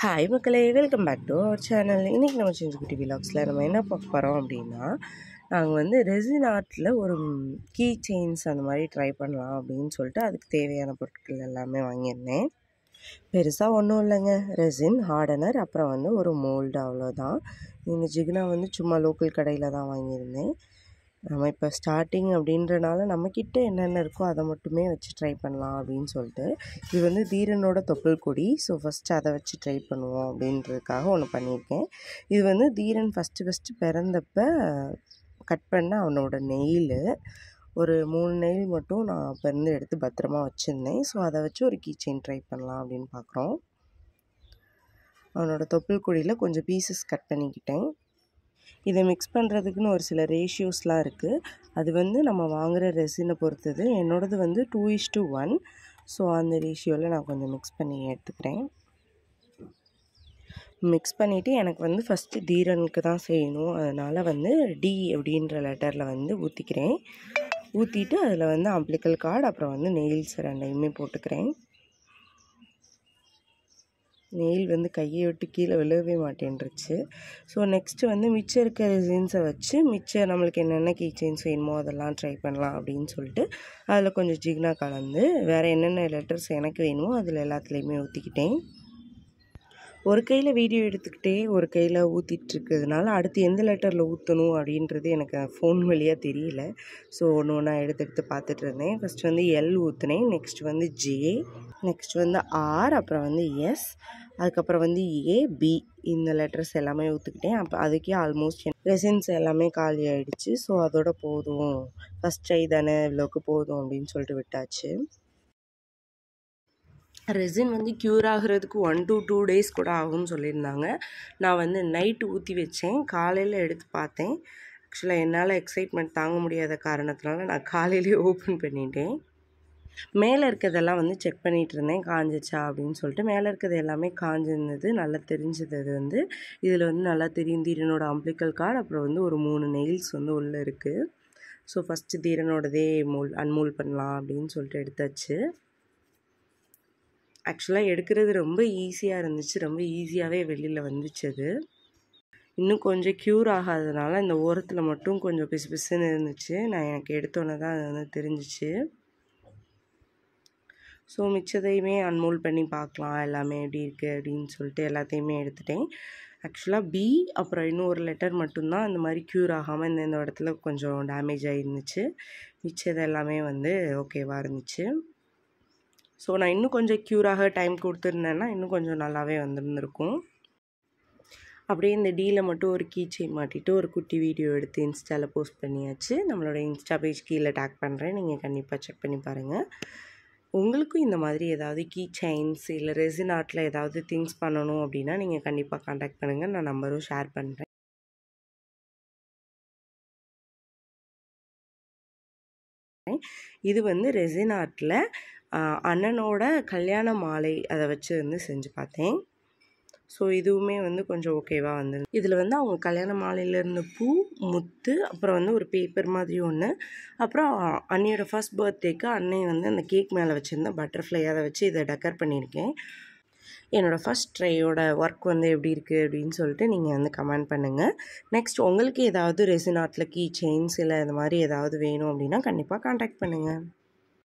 hi மக்களே welcome back to our channel இன்றைக்கி நம்ம செஞ்சு குட்டி விலாக்ஸில் நம்ம என்ன பார்க்க போகிறோம் அப்படின்னா நாங்கள் வந்து ரெசின் ஆர்ட்டில் ஒரு கீ செயின்ஸ் அந்த மாதிரி ட்ரை பண்ணலாம் அப்படின்னு சொல்லிட்டு அதுக்கு தேவையான பொருட்கள் எல்லாமே வாங்கியிருந்தேன் பெருசாக ஒன்றும் இல்லைங்க ரெசின் ஹார்டனர் அப்புறம் வந்து ஒரு மோல்டு அவ்வளோதான் இந்த ஜிக்னா வந்து சும்மா லோக்கல் கடையில் தான் வாங்கியிருந்தேன் நம்ம இப்போ ஸ்டார்டிங் அப்படின்றனால நம்மக்கிட்ட என்னென்ன இருக்கோ அதை மட்டுமே வச்சு ட்ரை பண்ணலாம் அப்படின்னு சொல்லிட்டு இது வந்து தீரனோட தொப்புள் கொடி ஸோ ஃபஸ்ட்டு அதை வச்சு ட்ரை பண்ணுவோம் அப்படின்றதுக்காக ஒன்று பண்ணியிருக்கேன் இது வந்து தீரன் ஃபஸ்ட்டு ஃபஸ்ட்டு பிறந்தப்ப கட் பண்ண அவனோட நெயில் ஒரு மூணு நெயில் மட்டும் நான் பிறந்து எடுத்து பத்திரமா வச்சுருந்தேன் ஸோ அதை வச்சு ஒரு கீச்சைன் ட்ரை பண்ணலாம் அப்படின்னு பார்க்குறோம் அவனோட தொப்புள் கொடியில் கொஞ்சம் பீசஸ் கட் பண்ணிக்கிட்டேன் இதை மிக்ஸ் பண்ணுறதுக்குன்னு ஒரு சில ரேஷியோஸ்லாம் இருக்குது அது வந்து நம்ம வாங்குகிற ரெசினை பொறுத்தது என்னோடது வந்து two is two one so அந்த ரேஷியோவில் நான் கொஞ்சம் மிக்ஸ் பண்ணி எடுத்துக்கிறேன் மிக்ஸ் பண்ணிவிட்டு எனக்கு வந்து ஃபஸ்ட்டு தீரனுக்கு தான் செய்யணும் அதனால் வந்து டி அப்படின்ற லெட்டரில் வந்து ஊற்றிக்கிறேன் ஊற்றிட்டு அதில் வந்து அம்பிளிக்கல் கார்டு அப்புறம் வந்து நெயில்ஸ் ரெண்டையுமே போட்டுக்கிறேன் நெயில் வந்து கையை விட்டு கீழே விழவே மாட்டேன்ருச்சு ஸோ நெக்ஸ்ட்டு வந்து மிச்சம் இருக்க ரெசின்ஸை வச்சு மிச்சம் நம்மளுக்கு என்னென்ன கீ செயின்ஸ் வேணுமோ அதெல்லாம் ட்ரை பண்ணலாம் அப்படின்னு சொல்லிட்டு அதில் கொஞ்சம் ஜிக்னா கலந்து வேறு என்னென்ன லெட்டர்ஸ் எனக்கு வேணுமோ அதில் எல்லாத்துலேயுமே ஊற்றிக்கிட்டேன் ஒரு கையில் வீடியோ எடுத்துக்கிட்டே ஒரு கையில் ஊற்றிட்டுருக்கிறதுனால அடுத்து எந்த லெட்டரில் ஊற்றணும் அப்படின்றது எனக்கு ஃபோன் வழியாக தெரியல ஸோ ஒன்று ஒன்றா எடுத்து எடுத்து பார்த்துட்டு இருந்தேன் ஃபஸ்ட் வந்து எல் ஊற்றுனேன் நெக்ஸ்ட் வந்து ஜே நெக்ஸ்ட் வந்து ஆர் அப்புறம் வந்து எஸ் அதுக்கப்புறம் வந்து ஏ பி இந்த லெட்டர்ஸ் எல்லாமே ஊற்றுக்கிட்டேன் அப்போ அதுக்கே ஆல்மோஸ்ட் லெசன்ஸ் எல்லாமே காலி ஆகிடுச்சு ஸோ அதோட போதும் ஃபஸ்ட் ஐ தானே இவ்வளோக்கு போதும் அப்படின்னு சொல்லிட்டு விட்டாச்சு ரெசின் வந்து க்யூர் ஆகிறதுக்கு ஒன் டு டூ டேஸ் கூட ஆகும்னு சொல்லியிருந்தாங்க நான் வந்து நைட்டு ஊற்றி வச்சேன் காலையில் எடுத்து பார்த்தேன் ஆக்சுவலாக என்னால் எக்ஸைட்மெண்ட் தாங்க முடியாத காரணத்தினால நான் காலையிலேயே ஓப்பன் பண்ணிட்டேன் மேலே இருக்கிறதெல்லாம் வந்து செக் பண்ணிகிட்டு இருந்தேன் காஞ்சிச்சா அப்படின்னு சொல்லிட்டு மேலே இருக்கிறது எல்லாமே காஞ்சிருந்தது நல்லா தெரிஞ்சது அது வந்து இதில் வந்து நல்லா தெரியும் தீரனோட அம்பிளிக்கல் கார்டு அப்புறம் வந்து ஒரு மூணு நெயில்ஸ் வந்து உள்ளே இருக்குது ஸோ ஃபஸ்ட்டு தீரனோடதே மூல் அன்மூல் பண்ணலாம் அப்படின்னு சொல்லிட்டு எடுத்தாச்சு ஆக்சுவலாக எடுக்கிறது ரொம்ப ஈஸியாக இருந்துச்சு ரொம்ப ஈஸியாகவே வெளியில் வந்துச்சு அது இன்னும் கொஞ்சம் க்யூர் ஆகாததுனால இந்த ஓரத்தில் மட்டும் கொஞ்சம் பிசு பிசுன்னு இருந்துச்சு நான் எனக்கு எடுத்தோன்னே தான் அது வந்து தெரிஞ்சிச்சு ஸோ மிச்சதையுமே அன்மோல் பண்ணி பார்க்கலாம் எல்லாமே எப்படி இருக்குது அப்படின்னு சொல்லிட்டு எல்லாத்தையுமே எடுத்துட்டேன் ஆக்சுவலாக பி அப்புறம் இன்னும் ஒரு லெட்டர் மட்டும்தான் இந்த மாதிரி க்யூர் ஆகாமல் இந்த இந்த இடத்துல கொஞ்சம் டேமேஜ் ஆகிருந்துச்சு மிச்சது எல்லாமே வந்து ஓகேவாக இருந்துச்சு ஸோ நான் இன்னும் கொஞ்சம் க்யூராக டைம் கொடுத்துருந்தேன்னா இன்னும் கொஞ்சம் நல்லாவே வந்துருந்துருக்கும் அப்படியே இந்த டீலை மட்டும் ஒரு கீச்சை மாட்டிட்டு ஒரு குட்டி வீடியோ எடுத்து இன்ஸ்டாவில் போஸ்ட் பண்ணியாச்சு நம்மளோட இன்ஸ்டா பேஜ் கீழே டேக் பண்ணுறேன் நீங்கள் கண்டிப்பாக செக் பண்ணி பாருங்கள் உங்களுக்கும் இந்த மாதிரி ஏதாவது கீ செயின்ஸ் இல்லை ரெசின் ஆர்ட்டில் ஏதாவது திங்ஸ் பண்ணணும் அப்படின்னா நீங்கள் கண்டிப்பாக காண்டாக்ட் பண்ணுங்கள் நான் நம்பரும் ஷேர் பண்ணுறேன் இது வந்து ரெசினாட்டில் அண்ணனோட கல்யாண மாலை அதை வச்சு வந்து செஞ்சு பார்த்தேன் ஸோ இதுவுமே வந்து கொஞ்சம் ஓகேவாக வந்து இதில் வந்து அவங்க கல்யாண மாலையிலேருந்து பூ முத்து அப்புறம் வந்து ஒரு பேப்பர் மாதிரி ஒன்று அப்புறம் அண்ணியோட ஃபஸ்ட் பர்த்டேக்கு அன்னை வந்து அந்த கேக் மேலே வச்சுருந்த பட்டர்ஃப்ளை அதை வச்சு இதை டெக்கர் பண்ணியிருக்கேன் என்னோடய ஃபஸ்ட் ட்ரையோட ஒர்க் வந்து எப்படி இருக்குது அப்படின்னு சொல்லிட்டு நீங்கள் வந்து கமெண்ட் பண்ணுங்கள் நெக்ஸ்ட் உங்களுக்கு ஏதாவது ரெசினாட்டில் கீ செயின்ஸ் இல்லை இந்த மாதிரி ஏதாவது வேணும் அப்படின்னா கண்டிப்பாக காண்டாக்ட் பண்ணுங்கள்